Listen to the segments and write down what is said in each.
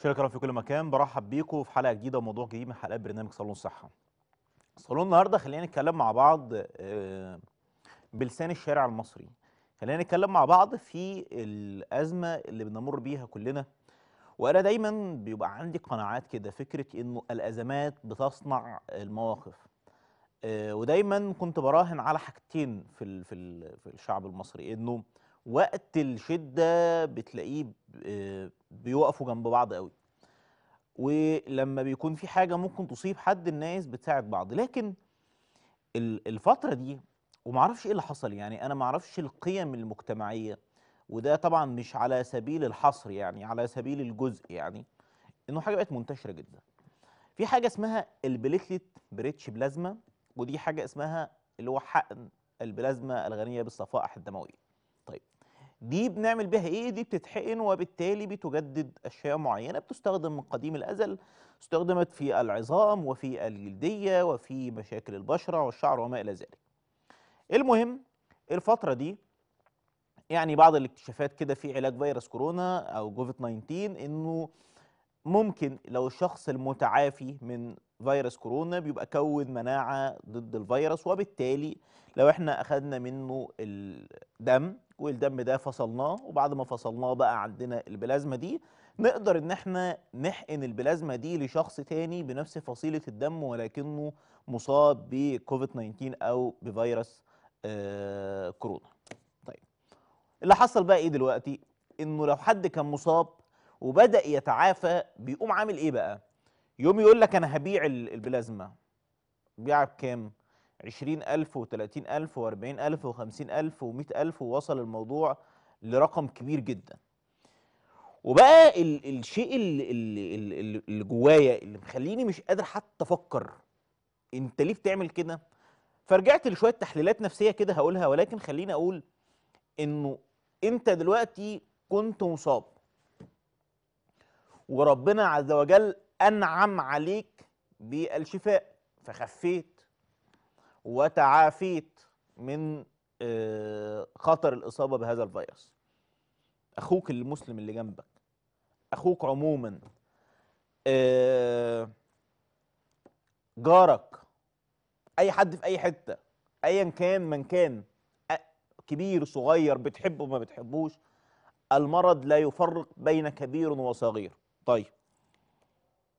شكرا كرم في كل مكان برحب بيكم في حلقه جديده وموضوع جديد من حلقات برنامج صالون صحه صالون النهارده خلينا نتكلم مع بعض آه، بلسان الشارع المصري خلينا نتكلم مع بعض في الازمه اللي بنمر بيها كلنا وانا دايما بيبقى عندي قناعات كده فكره انه الازمات بتصنع المواقف آه، ودايما كنت براهن على حاجتين في في الشعب المصري انه وقت الشده بتلاقيه بيوقفوا جنب بعض قوي ولما بيكون في حاجه ممكن تصيب حد الناس بتساعد بعض لكن الفتره دي ومعرفش ايه اللي حصل يعني انا معرفش القيم المجتمعيه وده طبعا مش على سبيل الحصر يعني على سبيل الجزء يعني انه حاجه بقت منتشره جدا في حاجه اسمها البليتلت بريتش بلازما ودي حاجه اسمها اللي هو حقن البلازما الغنيه بالصفائح الدمويه طيب دي بنعمل بيها ايه دي بتتحقن وبالتالي بتجدد اشياء معينه بتستخدم من قديم الازل استخدمت في العظام وفي الجلديه وفي مشاكل البشره والشعر وما الى ذلك المهم الفتره دي يعني بعض الاكتشافات كده في علاج فيروس كورونا او كوفيد 19 انه ممكن لو الشخص المتعافي من فيروس كورونا بيبقى كون مناعه ضد الفيروس وبالتالي لو احنا اخذنا منه الدم والدم ده فصلناه وبعد ما فصلناه بقى عندنا البلازما دي نقدر ان احنا نحقن البلازما دي لشخص تاني بنفس فصيله الدم ولكنه مصاب بكوفيد 19 او بفيروس آه كورونا طيب اللي حصل بقى ايه دلوقتي انه لو حد كان مصاب وبدا يتعافى بيقوم عامل ايه بقى يوم يقول لك انا هبيع البلازما بيعها بكام 20000 و30000 و40000 و50000 و100000 ووصل الموضوع لرقم كبير جدا وبقى ال الشيء اللي, اللي, اللي جوايا اللي مخليني مش قادر حتى افكر انت ليه بتعمل كده فرجعت لشويه تحليلات نفسيه كده هقولها ولكن خليني اقول انه انت دلوقتي كنت مصاب وربنا عز وجل أنعم عليك بالشفاء فخفيت وتعافيت من آه، خطر الإصابة بهذا الفيروس أخوك المسلم اللي جنبك أخوك عموما آه، جارك أي حد في أي حتة أيا كان من كان كبير صغير بتحبه ما بتحبوش المرض لا يفرق بين كبير وصغير طيب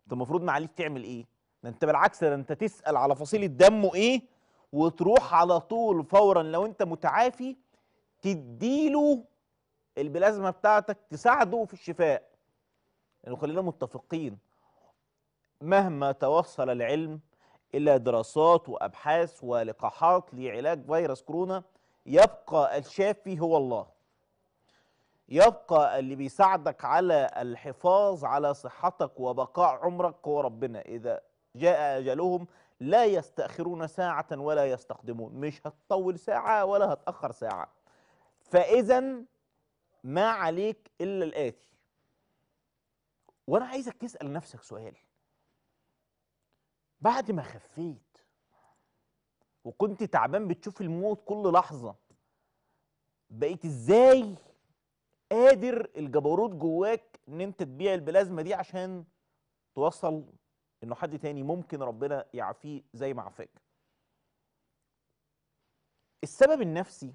انت المفروض ما عليك تعمل ايه ده انت بالعكس ده انت تسال على فصيله دمه ايه وتروح على طول فورا لو انت متعافي تديله البلازما بتاعتك تساعده في الشفاء يعني خلينا متفقين مهما توصل العلم الى دراسات وابحاث ولقاحات لعلاج فيروس كورونا يبقى الشافي هو الله يبقى اللي بيساعدك على الحفاظ على صحتك وبقاء عمرك هو ربنا إذا جاء أجلهم لا يستأخرون ساعة ولا يستقدمون مش هتطول ساعة ولا هتأخر ساعة فإذا ما عليك إلا الآتي وأنا عايزك تسأل نفسك سؤال بعد ما خفيت وكنت تعبان بتشوف الموت كل لحظة بقيت إزاي قادر الجبروت جواك ان انت تبيع البلازما دي عشان توصل انه حد تاني ممكن ربنا يعافيه زي ما عافاك السبب النفسي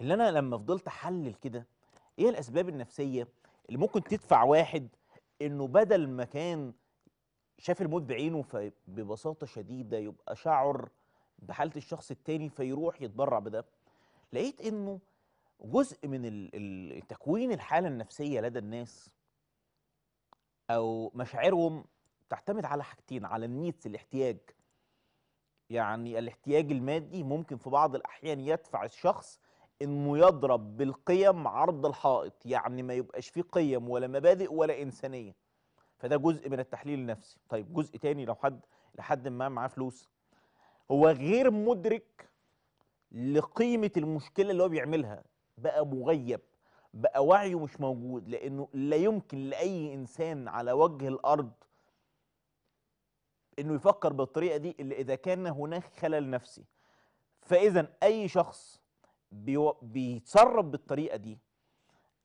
اللي انا لما فضلت احلل كده ايه الاسباب النفسيه اللي ممكن تدفع واحد انه بدل ما كان شاف الموت بعينه فببساطه شديده يبقى شعر بحاله الشخص التاني فيروح يتبرع بده لقيت انه جزء من تكوين الحالة النفسية لدى الناس أو مشاعرهم تعتمد على حاجتين على النيتس الاحتياج يعني الاحتياج المادي ممكن في بعض الأحيان يدفع الشخص انه يضرب بالقيم عرض الحائط يعني ما يبقاش فيه قيم ولا مبادئ ولا انسانيه فده جزء من التحليل النفسي طيب جزء تاني لو حد لحد ما معاه فلوس هو غير مدرك لقيمه المشكله اللي هو بيعملها بقى مغيب بقى وعيه مش موجود لانه لا يمكن لاي انسان على وجه الارض انه يفكر بالطريقه دي الا اذا كان هناك خلل نفسي فاذا اي شخص بيو... بيتصرف بالطريقه دي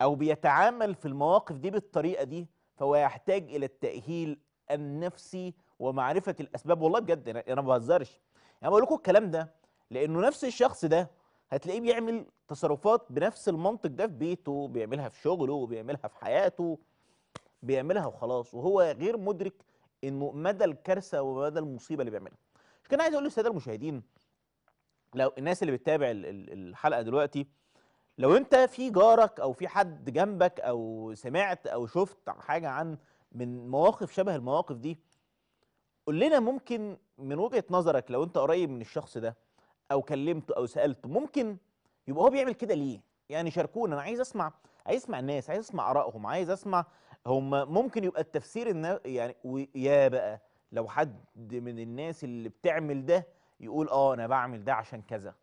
او بيتعامل في المواقف دي بالطريقه دي فهو يحتاج الى التاهيل النفسي ومعرفه الاسباب والله بجد انا ما بهزرش يعني انا يعني بقول لكم الكلام ده لانه نفس الشخص ده هتلاقيه بيعمل تصرفات بنفس المنطق ده في بيته بيعملها في شغله بيعملها في حياته بيعملها وخلاص وهو غير مدرك انه مدى الكارثه ومدى المصيبه اللي بيعملها مش كان عايز اقول للساده المشاهدين لو الناس اللي بتتابع الحلقه دلوقتي لو انت في جارك او في حد جنبك او سمعت او شفت حاجه عن من مواقف شبه المواقف دي قول لنا ممكن من وجهه نظرك لو انت قريب من الشخص ده او كلمته او سالته ممكن يبقى هو بيعمل كده ليه يعني شاركونا انا عايز اسمع عايز اسمع الناس عايز اسمع ارائهم عايز اسمع هم ممكن يبقى التفسير النا... يعني ويا بقى لو حد من الناس اللي بتعمل ده يقول اه انا بعمل ده عشان كذا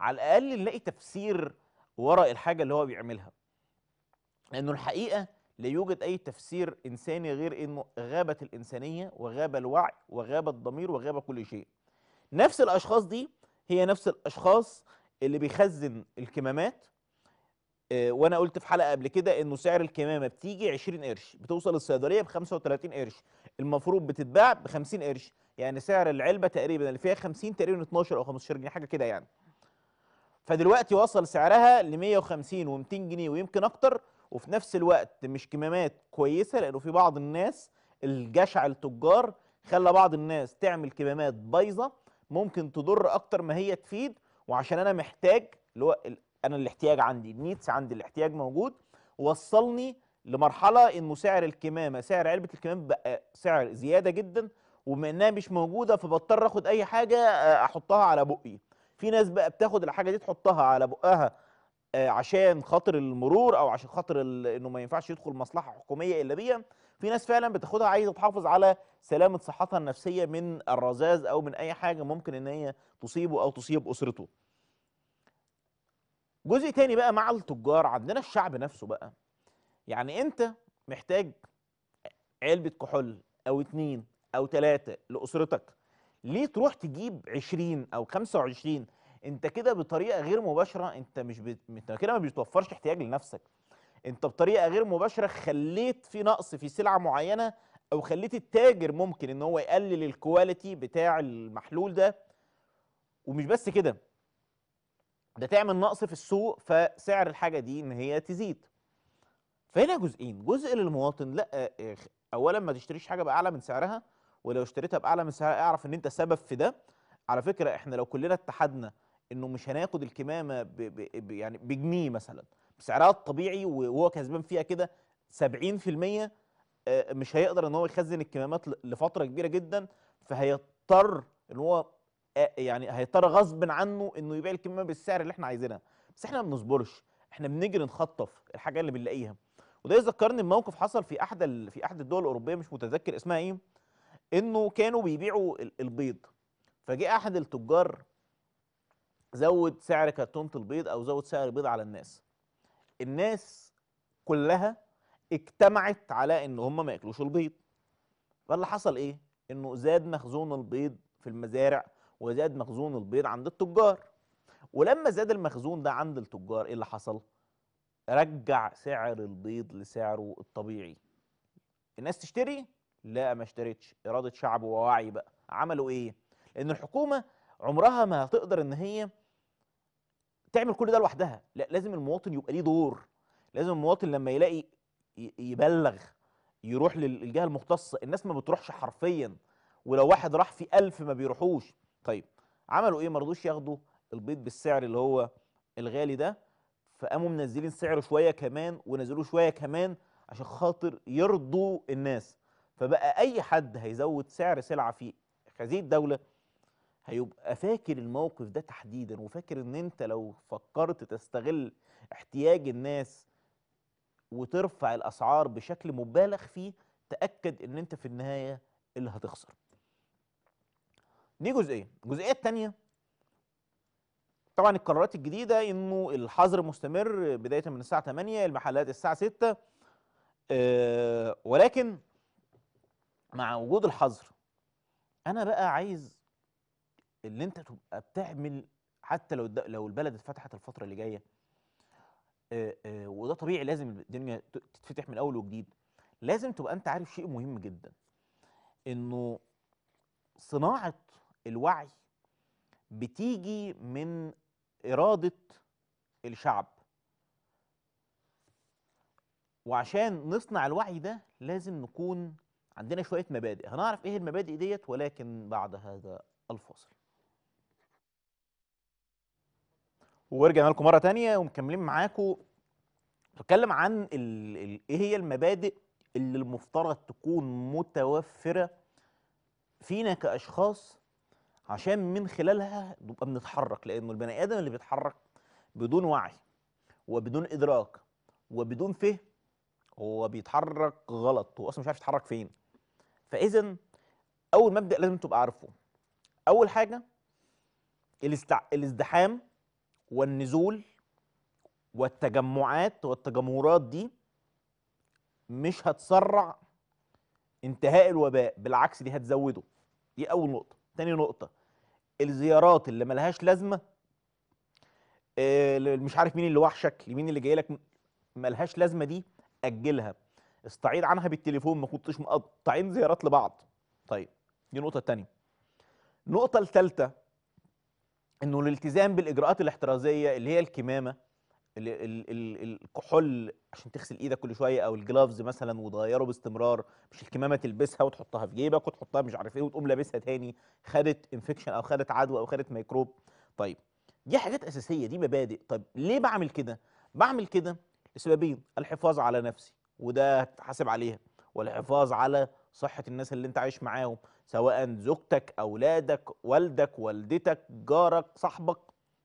على الاقل نلاقي تفسير وراء الحاجه اللي هو بيعملها لانه الحقيقه لا يوجد اي تفسير انساني غير انه غابت الانسانيه وغاب الوعي وغاب الضمير وغاب كل شيء نفس الاشخاص دي هي نفس الاشخاص اللي بيخزن الكمامات آه، وانا قلت في حلقه قبل كده انه سعر الكمامه بتيجي 20 قرش بتوصل الصيدليه ب 35 قرش المفروض بتتباع ب 50 قرش يعني سعر العلبه تقريبا اللي فيها 50 تقريبا 12 او 15 جنيه حاجه كده يعني فدلوقتي وصل سعرها ل 150 و200 جنيه ويمكن اكتر وفي نفس الوقت مش كمامات كويسه لانه في بعض الناس الجشع التجار خلى بعض الناس تعمل كمامات بايظه ممكن تضر اكتر ما هي تفيد وعشان انا محتاج اللي هو انا الاحتياج عندي النيتس عندي الاحتياج موجود وصلني لمرحله انه سعر الكمامه سعر علبه الكمام بقى سعر زياده جدا وبما انها مش موجوده فبضطر اخد اي حاجه آه، احطها على بقي في ناس بقى بتاخد الحاجه دي تحطها على بقها آه، عشان خاطر المرور او عشان خاطر انه ما ينفعش يدخل مصلحه حكوميه الا بيها في ناس فعلا بتاخدها عايزه تحافظ على سلامه صحتها النفسيه من الرذاذ او من اي حاجه ممكن ان هي تصيبه او تصيب اسرته جزء تاني بقى مع التجار عندنا الشعب نفسه بقى يعني انت محتاج علبه كحول او اتنين او تلاتة لاسرتك ليه تروح تجيب 20 او 25 انت كده بطريقه غير مباشره انت مش بت... انت كده ما بتوفرش احتياج لنفسك انت بطريقه غير مباشره خليت في نقص في سلعه معينه او خليت التاجر ممكن ان هو يقلل الكواليتي بتاع المحلول ده ومش بس كده ده تعمل نقص في السوق فسعر الحاجه دي ان هي تزيد فهنا جزئين جزء للمواطن لا آه، آه، اولا ما تشتريش حاجه باعلى من سعرها ولو اشتريتها باعلى من سعرها اعرف ان انت سبب في ده على فكره احنا لو كلنا اتحدنا انه مش هناخد الكمامه يعني بجنيه مثلا بسعرها الطبيعي وهو كسبان فيها كده 70% آه، مش هيقدر ان هو يخزن الكمامات لفتره كبيره جدا فهيضطر ان هو آه، يعني هيضطر غصب عنه انه يبيع الكمامه بالسعر اللي احنا عايزينها بس احنا ما بنصبرش احنا بنجري نخطف الحاجه اللي بنلاقيها وده يذكرني بموقف حصل في احدى في احدى الدول الاوروبيه مش متذكر اسمها ايه انه كانوا بيبيعوا البيض فجاء احد التجار زود سعر كرتونه البيض او زود سعر البيض على الناس الناس كلها اجتمعت على ان هم ما ياكلوش البيض فاللي حصل ايه انه زاد مخزون البيض في المزارع وزاد مخزون البيض عند التجار ولما زاد المخزون ده عند التجار ايه اللي حصل رجع سعر البيض لسعره الطبيعي الناس تشتري لا ما اشترتش اراده شعب ووعي بقى عملوا ايه لان الحكومه عمرها ما هتقدر ان هي تعمل كل ده لوحدها لا لازم المواطن يبقى ليه دور لازم المواطن لما يلاقي يبلغ يروح للجهه المختصه الناس ما بتروحش حرفيا ولو واحد راح في ألف ما بيروحوش طيب عملوا ايه ما رضوش ياخدوا البيض بالسعر اللي هو الغالي ده فقاموا منزلين سعره شويه كمان ونزلوه شويه كمان عشان خاطر يرضوا الناس فبقى اي حد هيزود سعر سلعه في خزينه الدوله هيبقى فاكر الموقف ده تحديدا وفاكر ان انت لو فكرت تستغل احتياج الناس وترفع الاسعار بشكل مبالغ فيه تاكد ان انت في النهايه اللي هتخسر دي جزئيه الجزئيه الثانيه طبعا القرارات الجديده انه الحظر مستمر بدايه من الساعه 8 المحلات الساعه 6 أه ولكن مع وجود الحظر انا بقى عايز اللي انت تبقى بتعمل حتى لو لو البلد اتفتحت الفتره اللي جايه وده طبيعي لازم الدنيا تتفتح من اول وجديد لازم تبقى انت عارف شيء مهم جدا انه صناعه الوعي بتيجي من اراده الشعب وعشان نصنع الوعي ده لازم نكون عندنا شويه مبادئ هنعرف ايه المبادئ ديت ولكن بعد هذا الفاصل ورجعنا لكم مره تانية ومكملين معاكم نتكلم عن ايه هي المبادئ اللي المفترض تكون متوفره فينا كاشخاص عشان من خلالها نبقى بنتحرك لانه البني ادم اللي بيتحرك بدون وعي وبدون ادراك وبدون فهم هو بيتحرك غلط هو اصلا مش عارف يتحرك فين فاذا اول مبدا لازم تبقى عارفه اول حاجه الازدحام والنزول والتجمعات والتجمهرات دي مش هتسرع انتهاء الوباء بالعكس دي هتزوده دي اول نقطه تاني نقطه الزيارات اللي ملهاش لازمه آه، مش عارف مين اللي وحشك لمين اللي جاي لك ملهاش لازمه دي اجلها استعيد عنها بالتليفون ما كنتش مقطعين زيارات لبعض طيب دي نقطه تانية النقطه الثالثه انه الالتزام بالاجراءات الاحترازيه اللي هي الكمامه الكحول عشان تغسل ايدك كل شويه او الجلافز مثلا وتغيره باستمرار مش الكمامه تلبسها وتحطها في جيبك وتحطها مش عارف ايه وتقوم لابسها تاني خدت انفكشن او خدت عدوى او خدت ميكروب طيب دي حاجات اساسيه دي مبادئ طب ليه بعمل كده بعمل كده لسببين الحفاظ على نفسي وده هتحاسب عليها والحفاظ على صحة الناس اللي انت عايش معاهم سواء زوجتك اولادك والدك والدتك جارك صاحبك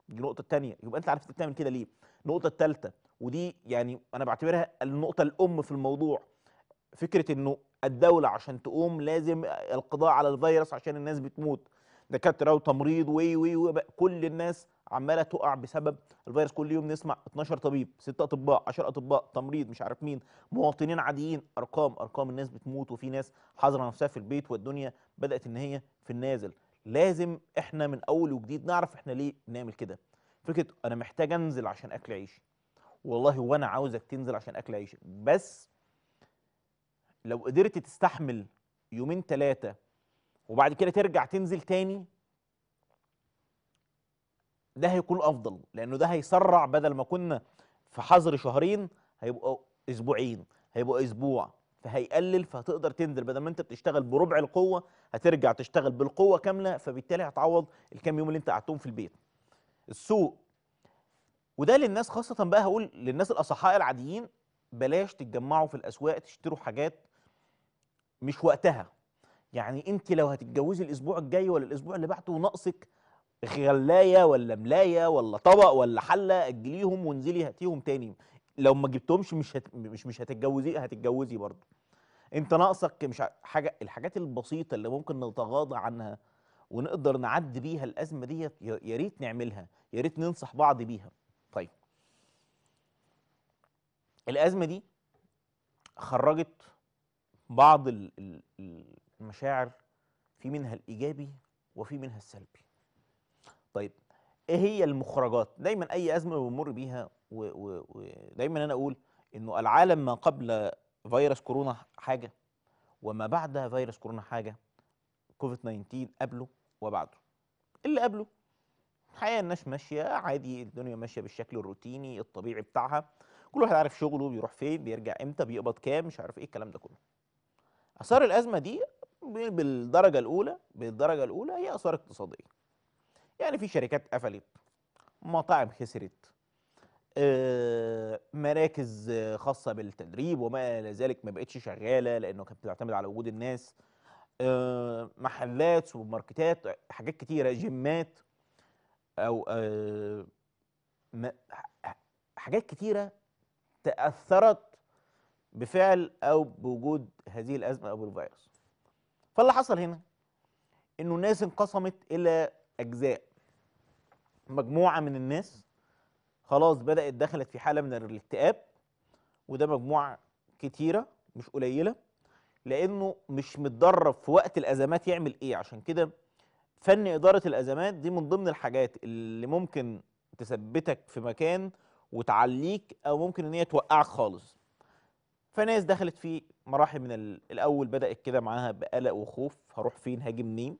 دي النقطة التانية يبقى انت عارف بتعمل كده ليه النقطة التالتة ودي يعني انا بعتبرها النقطة الام في الموضوع فكرة انه الدولة عشان تقوم لازم القضاء على الفيروس عشان الناس بتموت دكاترة وتمريض وي وي كل الناس عماله تقع بسبب الفيروس كل يوم نسمع 12 طبيب 6 اطباء 10 اطباء تمريض مش عارف مين مواطنين عاديين ارقام ارقام الناس بتموت وفي ناس حاضره نفسها في البيت والدنيا بدات ان هي في النازل لازم احنا من اول وجديد نعرف احنا ليه بنعمل كده فكره انا محتاج انزل عشان اكل عيشي والله وانا عاوزك تنزل عشان اكل عيشي بس لو قدرت تستحمل يومين ثلاثه وبعد كده ترجع تنزل تاني ده هيكون افضل لانه ده هيسرع بدل ما كنا في حظر شهرين هيبقوا اسبوعين هيبقوا اسبوع فهيقلل فهتقدر تنزل بدل ما انت بتشتغل بربع القوه هترجع تشتغل بالقوه كامله فبالتالي هتعوض الكام يوم اللي انت قعدتهم في البيت السوق وده للناس خاصه بقى هقول للناس الاصحاء العاديين بلاش تتجمعوا في الاسواق تشتروا حاجات مش وقتها يعني انت لو هتتجوزي الاسبوع الجاي ولا الاسبوع اللي بعده ناقصك غلايه ولا ملايه ولا طبق ولا حله اجليهم وانزلي هاتيهم تاني لو ما جبتهمش مش هت... مش مش هتتجوزي هتتجوزي برضه انت ناقصك مش حاجه الحاجات البسيطه اللي ممكن نتغاضى عنها ونقدر نعدي بيها الازمه دي يا ريت نعملها يا ريت ننصح بعض بيها طيب الازمه دي خرجت بعض المشاعر في منها الايجابي وفي منها السلبي طيب ايه هي المخرجات دايما اي ازمه بنمر بيها ودايما انا اقول انه العالم ما قبل فيروس كورونا حاجه وما بعد فيروس كورونا حاجه كوفيد 19 قبله وبعده اللي قبله الحياه الناس ماشيه عادي الدنيا ماشيه بالشكل الروتيني الطبيعي بتاعها كل واحد عارف شغله بيروح فين بيرجع امتى بيقبض كام مش عارف ايه الكلام ده كله اثار الازمه دي بالدرجه الاولى بالدرجه الاولى هي اثار اقتصاديه يعني في شركات قفلت مطاعم خسرت آه، مراكز خاصة بالتدريب وما إلى ذلك ما بقتش شغالة لأنه كانت بتعتمد على وجود الناس آه، محلات سوبر ماركتات حاجات كتيرة جيمات أو آه، حاجات كتيرة تأثرت بفعل أو بوجود هذه الأزمة أو بالفيروس فاللي حصل هنا إنه الناس انقسمت إلى أجزاء مجموعه من الناس خلاص بدات دخلت في حاله من الاكتئاب وده مجموعه كتيره مش قليله لانه مش متدرب في وقت الازمات يعمل ايه عشان كده فن اداره الازمات دي من ضمن الحاجات اللي ممكن تثبتك في مكان وتعليك او ممكن ان هي توقعك خالص فناس دخلت في مراحل من الاول بدات كده معاها بقلق وخوف هروح فين هاجي منين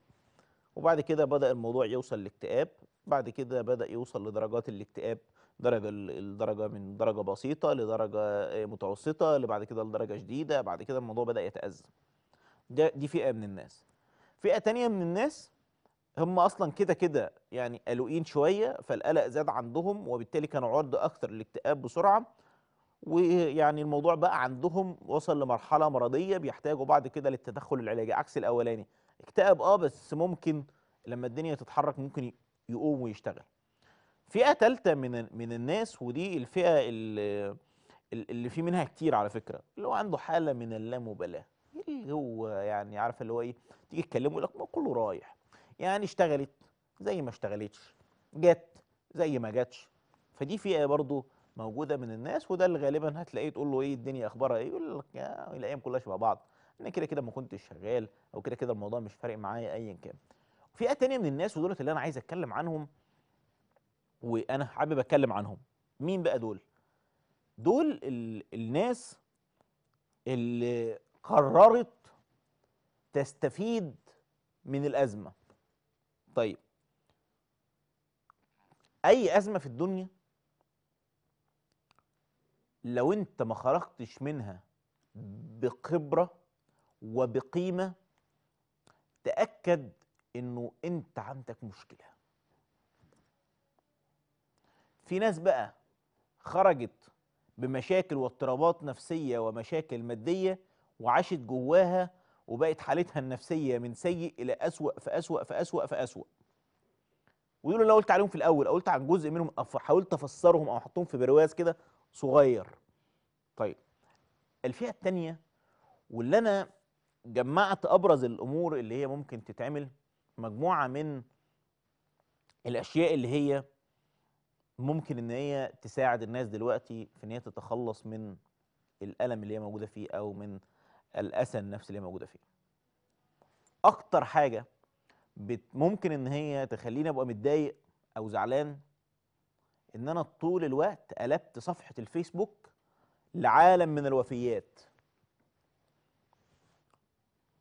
وبعد كده بدا الموضوع يوصل لاكتئاب بعد كده بدأ يوصل لدرجات الاكتئاب درجة الدرجة من درجة بسيطة لدرجة آه، متوسطة لبعد كده لدرجة شديدة بعد كده الموضوع بدأ يتأذى ده دي فئة من الناس فئة تانية من الناس هم أصلا كده كده يعني قلقين شوية فالقلق زاد عندهم وبالتالي كانوا عرض أكثر للاكتئاب بسرعة ويعني الموضوع بقى عندهم وصل لمرحلة مرضية بيحتاجوا بعد كده للتدخل العلاجي عكس الأولاني اكتئاب اه بس ممكن لما الدنيا تتحرك ممكن يقوم ويشتغل فئه ثالثه من من الناس ودي الفئه اللي, اللي في منها كتير على فكره اللي هو عنده حاله من اللامبالاه إيه اللي هو يعني عارف اللي هو ايه تيجي تكلمه يقول لك ما كله رايح يعني اشتغلت زي ما اشتغلتش جت زي ما جتش فدي فئه برضو موجوده من الناس وده اللي غالبا هتلاقيه تقول له ايه الدنيا اخبارها ايه يقول لك الايام كلها شبه بعض انا كده كده ما كنتش شغال او كده كده الموضوع مش فارق معايا ايا كان فئه تانية من الناس ودولت اللي انا عايز اتكلم عنهم وانا حابب اتكلم عنهم مين بقى دول دول ال الناس اللي قررت تستفيد من الازمه طيب اي ازمه في الدنيا لو انت ما خرجتش منها بخبره وبقيمه تاكد انه انت عندك مشكله في ناس بقى خرجت بمشاكل واضطرابات نفسيه ومشاكل ماديه وعاشت جواها وبقت حالتها النفسيه من سيء الى اسوا فاسوا فاسوا فاسوا ودول اللي قلت عليهم في الاول قلت عن جزء منهم حاولت افسرهم او احطهم في برواز كده صغير طيب الفئه الثانيه واللي انا جمعت ابرز الامور اللي هي ممكن تتعمل مجموعه من الاشياء اللي هي ممكن ان هي تساعد الناس دلوقتي في ان هي تتخلص من الالم اللي هي موجوده فيه او من الاسى النفسي اللي هي موجوده فيه اكتر حاجه بت ممكن ان هي تخليني ابقى متضايق او زعلان ان انا طول الوقت قلبت صفحه الفيسبوك لعالم من الوفيات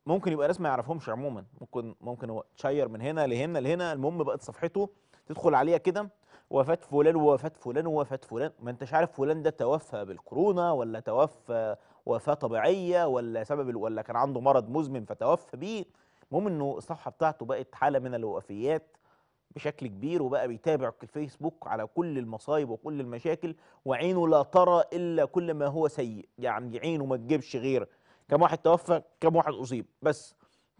ممكن يبقى ناس ما يعرفهمش عموما ممكن ممكن هو تشير من هنا لهنا لهنا المهم بقت صفحته تدخل عليها كده وفاة فلان ووفاة فلان ووفاة فلان ما انتش عارف فلان ده توفى بالكورونا ولا توفى وفاة طبيعية ولا سبب ولا كان عنده مرض مزمن فتوفى بيه المهم انه الصفحة بتاعته بقت حالة من الوفيات بشكل كبير وبقى بيتابع الفيسبوك على كل المصايب وكل المشاكل وعينه لا ترى الا كل ما هو سيء يعني عينه ما تجيبش غيره كم واحد توفى كم واحد اصيب بس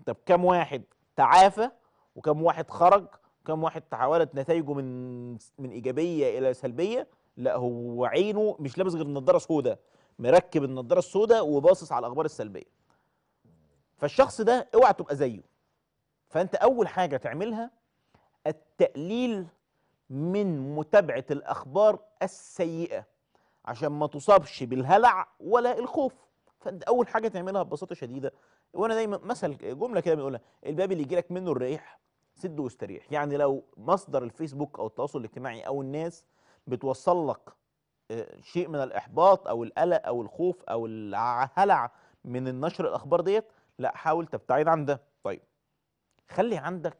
طب كم واحد تعافى وكم واحد خرج وكم واحد تحولت نتائجه من من ايجابيه الى سلبيه لا هو عينه مش لابس غير النضاره سوداء مركب النضاره السوداء وباصص على الاخبار السلبيه فالشخص ده اوعى تبقى زيه فانت اول حاجه تعملها التقليل من متابعه الاخبار السيئه عشان ما تصابش بالهلع ولا الخوف فاول حاجه تعملها ببساطه شديده وانا دايما مثل جمله كده بنقولها الباب اللي يجيلك منه الريح سده واستريح يعني لو مصدر الفيسبوك او التواصل الاجتماعي او الناس بتوصل لك آه، شيء من الاحباط او القلق او الخوف او الهلع من النشر الاخبار ديت لا حاول تبتعد عن ده طيب خلي عندك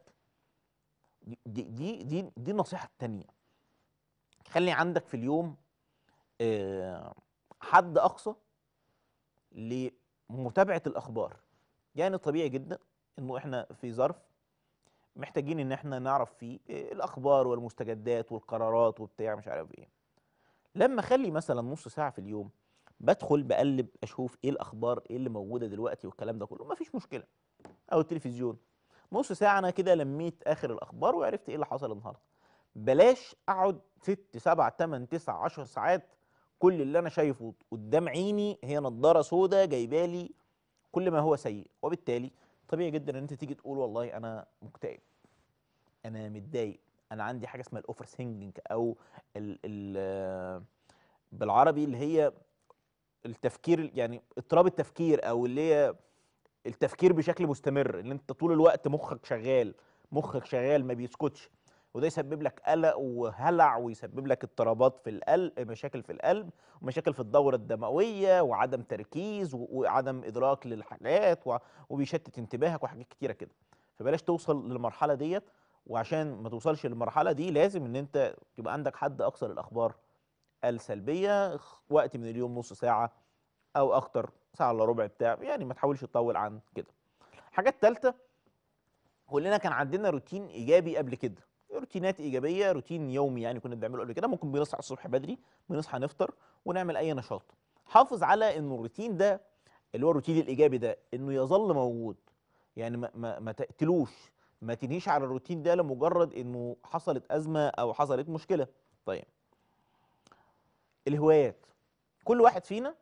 دي دي دي, دي النصيحه الثانيه خلي عندك في اليوم آه، حد اقصى لمتابعه الاخبار يعني طبيعي جدا انه احنا في ظرف محتاجين ان احنا نعرف فيه إيه، الاخبار والمستجدات والقرارات وبتاع مش عارف ايه لما اخلي مثلا نص ساعه في اليوم بدخل بقلب اشوف ايه الاخبار ايه اللي موجوده دلوقتي والكلام ده كله مفيش مشكله او التلفزيون نص ساعه انا كده لميت اخر الاخبار وعرفت ايه اللي حصل النهارده بلاش اقعد 6 7 8 9 10 ساعات كل اللي انا شايفه قدام عيني هي نضاره سوداء جايبه لي كل ما هو سيء وبالتالي طبيعي جدا ان انت تيجي تقول والله انا مكتئب انا متضايق انا عندي حاجه اسمها الاوفر ثينكينج او الـ الـ بالعربي اللي هي التفكير يعني اضطراب التفكير او اللي هي التفكير بشكل مستمر ان انت طول الوقت مخك شغال مخك شغال ما بيسكتش وده يسبب لك قلق وهلع ويسبب لك اضطرابات في القلب مشاكل في القلب ومشاكل في الدوره الدمويه وعدم تركيز وعدم ادراك للحاجات وبيشتت انتباهك وحاجات كتيره كده فبلاش توصل للمرحله ديت وعشان ما توصلش للمرحله دي لازم ان انت يبقى عندك حد اكثر الاخبار السلبيه وقت من اليوم نص ساعه او اكتر ساعه الا ربع بتاع يعني ما تحاولش تطول عن كده الحاجه الثالثه كلنا كان عندنا روتين ايجابي قبل كده روتينات ايجابيه روتين يومي يعني كنا بنعمله قبل كده ممكن بنصحى الصبح بدري بنصحى نفطر ونعمل اي نشاط حافظ على انه الروتين ده اللي هو الروتين الايجابي ده انه يظل موجود يعني ما, ما, ما تقتلوش ما تنهيش على الروتين ده لمجرد انه حصلت ازمه او حصلت مشكله طيب الهوايات كل واحد فينا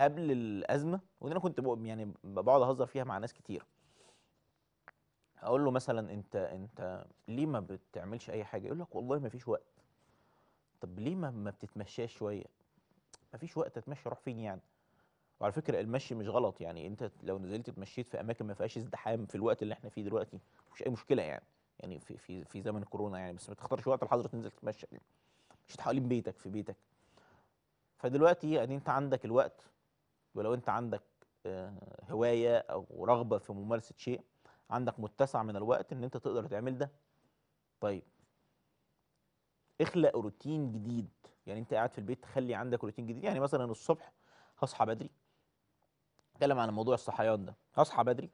قبل الازمه ودي انا كنت يعني بقعد اهزر فيها مع ناس كتير اقول له مثلا انت انت ليه ما بتعملش اي حاجه يقول لك والله ما فيش وقت طب ليه ما, ما بتتمشاش شويه ما فيش وقت اتمشى اروح فين يعني وعلى فكره المشي مش غلط يعني انت لو نزلت اتمشيت في اماكن ما فيهاش ازدحام في الوقت اللي احنا فيه دلوقتي مش اي مشكله يعني يعني في في في زمن الكورونا يعني بس ما تختارش وقت الحظر تنزل تتمشى يعني مش حوالين بيتك في بيتك فدلوقتي يعني انت عندك الوقت ولو انت عندك آه، هوايه او رغبه في ممارسه شيء عندك متسع من الوقت ان انت تقدر تعمل ده طيب اخلق روتين جديد يعني انت قاعد في البيت تخلي عندك روتين جديد يعني مثلا الصبح هصحى بدري اتكلم عن موضوع الصحيان ده هصحى بدري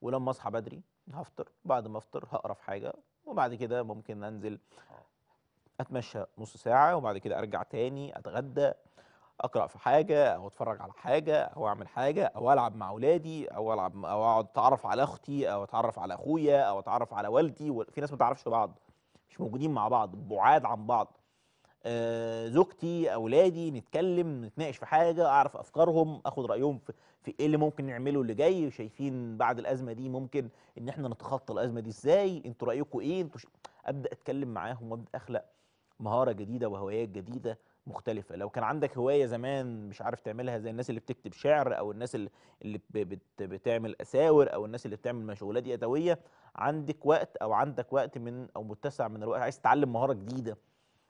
ولما اصحى بدري هفطر بعد ما افطر هقرا في حاجه وبعد كده ممكن انزل اتمشى نص ساعه وبعد كده ارجع تاني اتغدى اقرا في حاجه او اتفرج على حاجه او اعمل حاجه او العب مع اولادي او العب او اقعد اتعرف على اختي او اتعرف على اخويا او اتعرف على والدي في ناس ما تعرفش بعض مش موجودين مع بعض بعاد عن بعض آه زوجتي اولادي نتكلم نتناقش في حاجه اعرف افكارهم اخد رايهم في, في ايه اللي ممكن نعمله اللي جاي شايفين بعد الازمه دي ممكن ان احنا نتخطى الازمه دي ازاي انتوا رايكم ايه انتوا ابدا اتكلم معاهم وابدا اخلق مهاره جديده وهوايات جديده مختلفه لو كان عندك هوايه زمان مش عارف تعملها زي الناس اللي بتكتب شعر او الناس اللي بتعمل اساور او الناس اللي بتعمل مشغولات يدويه عندك وقت او عندك وقت من او متسع من الوقت عايز تتعلم مهاره جديده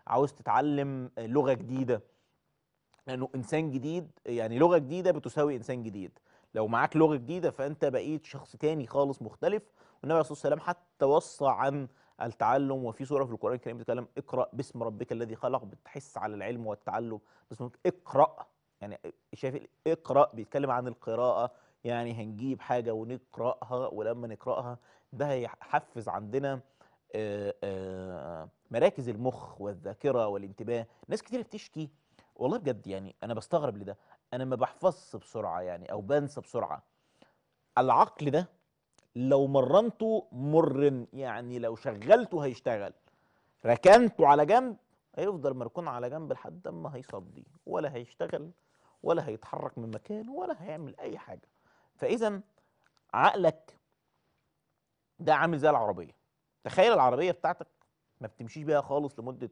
عاوز تتعلم آه، لغه جديده لانه انسان جديد يعني لغه جديده بتساوي انسان جديد لو معاك لغه جديده فانت بقيت شخص تاني خالص مختلف والنبي عليه الصلاه والسلام حتى وصى عن التعلم وفي سوره في القران الكريم بتتكلم اقرا باسم ربك الذي خلق بتحس على العلم والتعلم بس اقرا يعني شايف اقرا بيتكلم عن القراءه يعني هنجيب حاجه ونقراها ولما نقراها ده هيحفز عندنا آه، آه، مراكز المخ والذاكره والانتباه ناس كتير بتشكي والله بجد يعني انا بستغرب لده انا ما بحفظش بسرعه يعني او بنسى بسرعه العقل ده لو مرنته مرن يعني لو شغلته هيشتغل ركنته على جنب هيفضل مركون على جنب لحد اما هيصدي ولا هيشتغل ولا هيتحرك من مكانه ولا هيعمل اي حاجه فاذا عقلك ده عامل زي العربيه تخيل العربيه بتاعتك ما بتمشيش بيها خالص لمده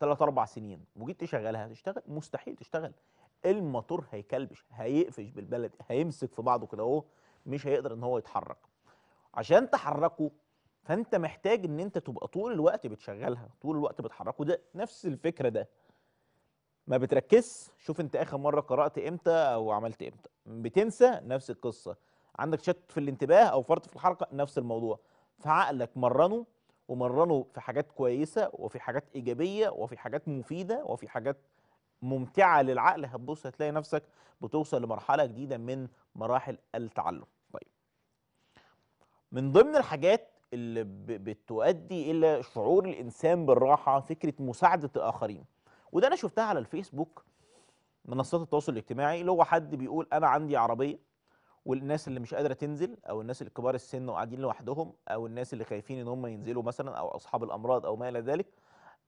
3 4 سنين وجيت تشغلها تشتغل مستحيل تشتغل الموتور هيكلبش هيقفش بالبلد هيمسك في بعضه كده اهو مش هيقدر ان هو يتحرك عشان تحركه فانت محتاج ان انت تبقى طول الوقت بتشغلها طول الوقت بتحركه ده نفس الفكره ده ما بتركزش شوف انت اخر مره قرات امتى او عملت امتى بتنسى نفس القصه عندك شتت في الانتباه او فرط في الحركه نفس الموضوع فعقلك مرنه ومرنه في حاجات كويسه وفي حاجات ايجابيه وفي حاجات مفيده وفي حاجات ممتعه للعقل هتبص هتلاقي نفسك بتوصل لمرحله جديده من مراحل التعلم من ضمن الحاجات اللي بتؤدي الى شعور الانسان بالراحه فكره مساعده الاخرين وده انا شفتها على الفيسبوك منصات التواصل الاجتماعي اللي هو حد بيقول انا عندي عربيه والناس اللي مش قادره تنزل او الناس اللي كبار السن وقاعدين لوحدهم او الناس اللي خايفين ان هم ينزلوا مثلا او اصحاب الامراض او ما الى ذلك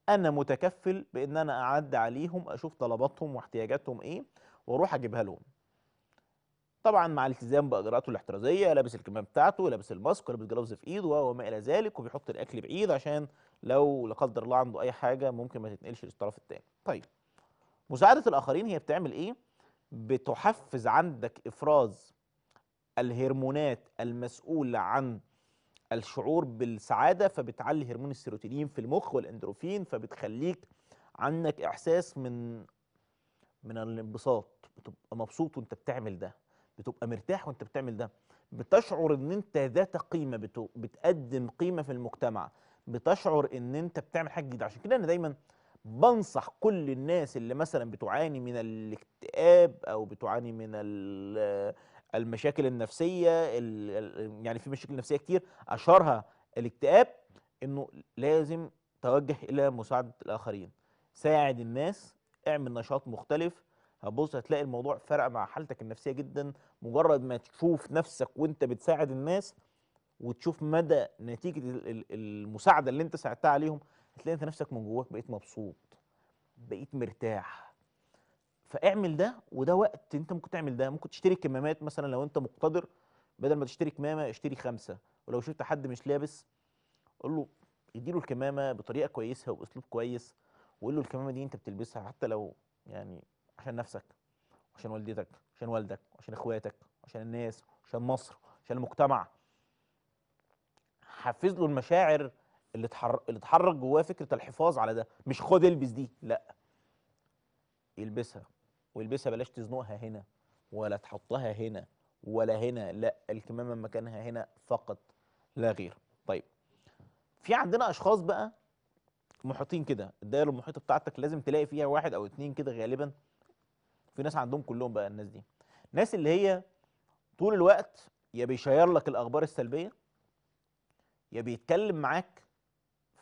انا متكفل بان انا اعد عليهم اشوف طلباتهم واحتياجاتهم ايه واروح اجيبها لهم طبعا مع الالتزام باجراءاته الاحترازيه لابس الكمام بتاعته لابس الماسك ولابس جلوفز في ايده وما الى ذلك وبيحط الاكل بعيد عشان لو لا قدر الله عنده اي حاجه ممكن ما تتنقلش للطرف الثاني طيب مساعده الاخرين هي بتعمل ايه بتحفز عندك افراز الهرمونات المسؤوله عن الشعور بالسعاده فبتعلي هرمون السيروتونين في المخ والاندروفين فبتخليك عندك احساس من من الانبساط بتبقى مبسوط وانت بتعمل ده بتبقى مرتاح وانت بتعمل ده بتشعر ان انت ذات قيمه بتقدم قيمه في المجتمع بتشعر ان انت بتعمل حاجه جديده عشان كده انا دايما بنصح كل الناس اللي مثلا بتعاني من الاكتئاب او بتعاني من المشاكل النفسيه يعني في مشاكل نفسيه كتير اشهرها الاكتئاب انه لازم توجه الى مساعده الاخرين ساعد الناس اعمل نشاط مختلف هتبص هتلاقي الموضوع فرق مع حالتك النفسيه جدا مجرد ما تشوف نفسك وانت بتساعد الناس وتشوف مدى نتيجه المساعده اللي انت ساعدتها عليهم هتلاقي انت نفسك من جواك بقيت مبسوط بقيت مرتاح فاعمل ده وده وقت انت ممكن تعمل ده ممكن تشتري كمامات مثلا لو انت مقتدر بدل ما تشتري كمامه اشتري خمسه ولو شفت حد مش لابس قول له اديله الكمامه بطريقه كويسه وباسلوب كويس وقول له الكمامه دي انت بتلبسها حتى لو يعني عشان نفسك عشان والدتك عشان والدك عشان اخواتك عشان الناس عشان مصر عشان المجتمع حفز له المشاعر اللي تحرك اللي تحرك جواه فكره الحفاظ على ده مش خد البس دي لا يلبسها ويلبسها بلاش تزنقها هنا ولا تحطها هنا ولا هنا لا الكمامه مكانها هنا فقط لا غير طيب في عندنا اشخاص بقى محيطين كده الدائره المحيطه بتاعتك لازم تلاقي فيها واحد او اتنين كده غالبا في ناس عندهم كلهم بقى الناس دي ناس اللي هي طول الوقت يا بيشير لك الاخبار السلبيه يا بيتكلم معاك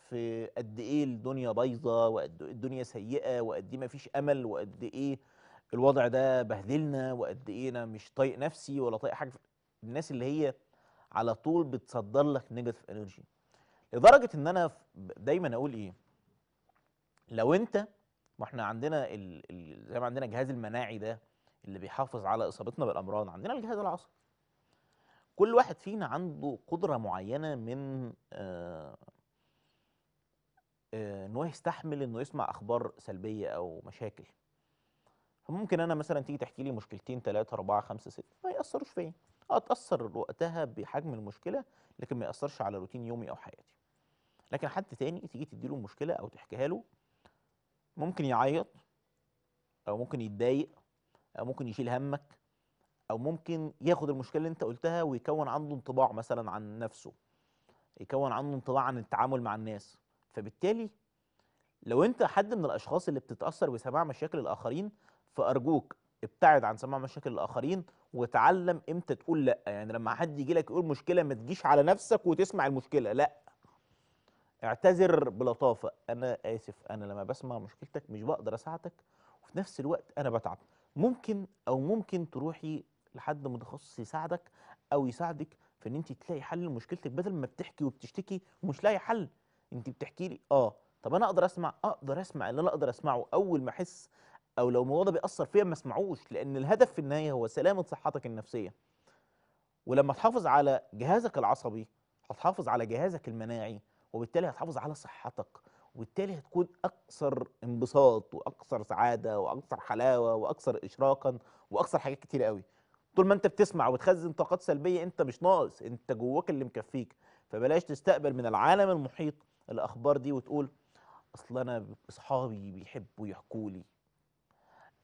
في قد ايه الدنيا بايظه وقد الدنيا سيئه وقد ايه مفيش امل وقد ايه الوضع ده بهدلنا وقد ايه انا مش طايق نفسي ولا طايق حاجه الناس اللي هي على طول بتصدر لك نيجاتيف انرجي لدرجه ان انا دايما اقول ايه لو انت ما احنا عندنا ال... ال... زي ما عندنا الجهاز المناعي ده اللي بيحافظ على اصابتنا بالامراض عندنا الجهاز العصبي كل واحد فينا عنده قدره معينه من آ... آه، آ... آه، ان هو يستحمل انه يسمع اخبار سلبيه او مشاكل فممكن انا مثلا تيجي تحكي لي مشكلتين ثلاثه اربعه خمسه سته ما ياثروش فيا اتاثر وقتها بحجم المشكله لكن ما ياثرش على روتين يومي او حياتي لكن حد تاني تيجي تديله مشكله او تحكيها له ممكن يعيط او ممكن يتضايق او ممكن يشيل همك او ممكن ياخد المشكله اللي انت قلتها ويكون عنده انطباع مثلا عن نفسه يكون عنده انطباع عن التعامل مع الناس فبالتالي لو انت حد من الاشخاص اللي بتتاثر بسماع مشاكل الاخرين فارجوك ابتعد عن سماع مشاكل الاخرين وتعلم امتى تقول لا يعني لما حد يجي لك يقول مشكله ما تجيش على نفسك وتسمع المشكله لا اعتذر بلطافه انا اسف انا لما بسمع مشكلتك مش بقدر اساعدك وفي نفس الوقت انا بتعب ممكن او ممكن تروحي لحد متخصص يساعدك او يساعدك في ان انت تلاقي حل لمشكلتك بدل ما بتحكي وبتشتكي ومش لاقي حل انت بتحكي لي اه طب انا اقدر اسمع اقدر اسمع اللي انا اقدر اسمعه اول ما احس او لو الموضوع ده بيأثر فيا ما اسمعوش لان الهدف في النهايه هو سلامه صحتك النفسيه ولما تحافظ على جهازك العصبي هتحافظ على جهازك المناعي وبالتالي هتحافظ على صحتك وبالتالي هتكون اكثر انبساط واكثر سعاده واكثر حلاوه واكثر اشراقا واكثر حاجات كتير قوي طول ما انت بتسمع وتخزن طاقات سلبيه انت مش ناقص انت جواك اللي مكفيك فبلاش تستقبل من العالم المحيط الاخبار دي وتقول اصل انا اصحابي بيحبوا يحكوا لي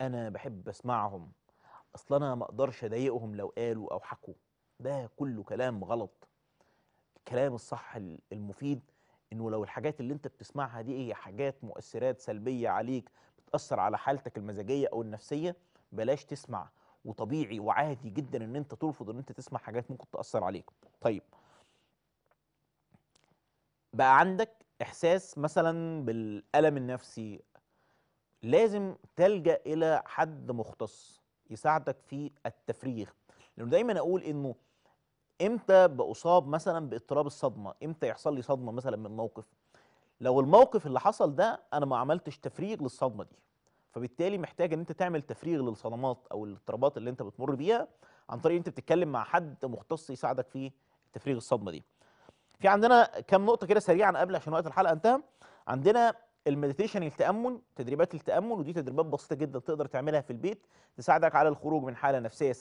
انا بحب اسمعهم اصل انا ما اقدرش اضايقهم لو قالوا او حكوا ده كله كلام غلط الكلام الصح المفيد انه لو الحاجات اللي انت بتسمعها دي هي حاجات مؤثرات سلبيه عليك بتاثر على حالتك المزاجيه او النفسيه بلاش تسمع وطبيعي وعادي جدا ان انت ترفض ان انت تسمع حاجات ممكن تاثر عليك طيب بقى عندك احساس مثلا بالالم النفسي لازم تلجا الى حد مختص يساعدك في التفريغ لانه دايما اقول انه امتى باصاب مثلا باضطراب الصدمه امتى يحصل لي صدمه مثلا من موقف لو الموقف اللي حصل ده انا ما عملتش تفريغ للصدمه دي فبالتالي محتاج ان انت تعمل تفريغ للصدمات او الاضطرابات اللي انت بتمر بيها عن طريق انت بتتكلم مع حد مختص يساعدك في تفريغ الصدمه دي في عندنا كام نقطه كده سريعا قبل عشان وقت الحلقه انتهى عندنا المديتيشن التامل تدريبات التامل ودي تدريبات بسيطه جدا تقدر تعملها في البيت تساعدك على الخروج من حاله نفسيه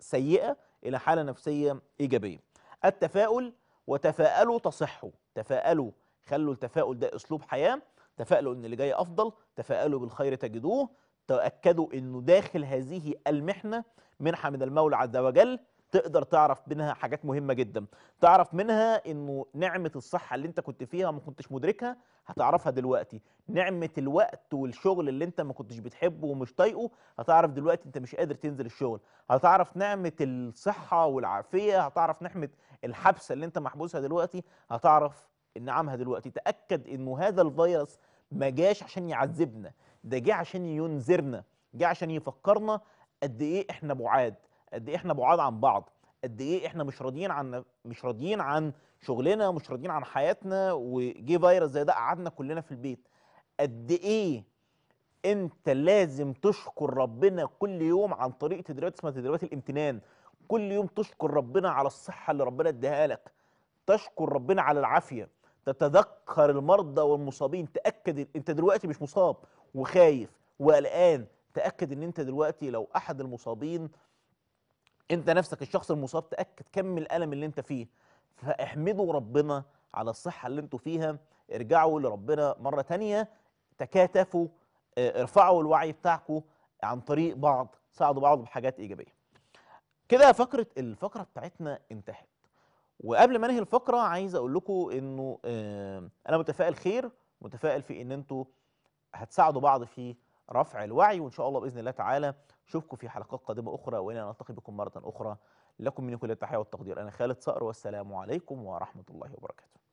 سيئة إلى حالة نفسية إيجابية التفاؤل وتفاءلوا تصحوا تفاءلوا خلوا التفاؤل ده أسلوب حياة تفاءلوا إن اللي جاي أفضل تفاءلوا بالخير تجدوه تأكدوا أنه داخل هذه المحنة منحة من المولى عز وجل تقدر تعرف منها حاجات مهمه جدا تعرف منها انه نعمه الصحه اللي انت كنت فيها وما كنتش مدركها هتعرفها دلوقتي نعمه الوقت والشغل اللي انت ما كنتش بتحبه ومش طايقه هتعرف دلوقتي انت مش قادر تنزل الشغل هتعرف نعمه الصحه والعافيه هتعرف نعمه الحبسه اللي انت محبوسها دلوقتي هتعرف نعمها دلوقتي تاكد انه هذا الفيروس ما جاش عشان يعذبنا ده جه عشان ينذرنا جه عشان يفكرنا قد ايه احنا بعاد قد ايه احنا بعاد عن بعض قد ايه احنا مش راضيين عن مش راضيين عن شغلنا مش راضيين عن حياتنا وجي فيروس زي ده قعدنا كلنا في البيت قد ايه انت لازم تشكر ربنا كل يوم عن طريق تدريبات اسمها تدريبات الامتنان كل يوم تشكر ربنا على الصحه اللي ربنا اداها لك تشكر ربنا على العافيه تتذكر المرضى والمصابين تاكد انت دلوقتي مش مصاب وخايف وقلقان تاكد ان انت دلوقتي لو احد المصابين انت نفسك الشخص المصاب تاكد كم الالم اللي انت فيه فاحمدوا ربنا على الصحه اللي انتوا فيها ارجعوا لربنا مره ثانيه تكاتفوا اه، ارفعوا الوعي بتاعكم عن طريق بعض ساعدوا بعض بحاجات ايجابيه كده فقره الفقره بتاعتنا انتهت وقبل ما انهي الفقره عايز اقول لكم انه اه، انا متفائل خير متفائل في ان انتوا هتساعدوا بعض في رفع الوعي وان شاء الله باذن الله تعالى اشوفكم في حلقات قادمه اخرى والى نلتقي بكم مره اخرى لكم مني كل التحيه والتقدير انا خالد صقر والسلام عليكم ورحمه الله وبركاته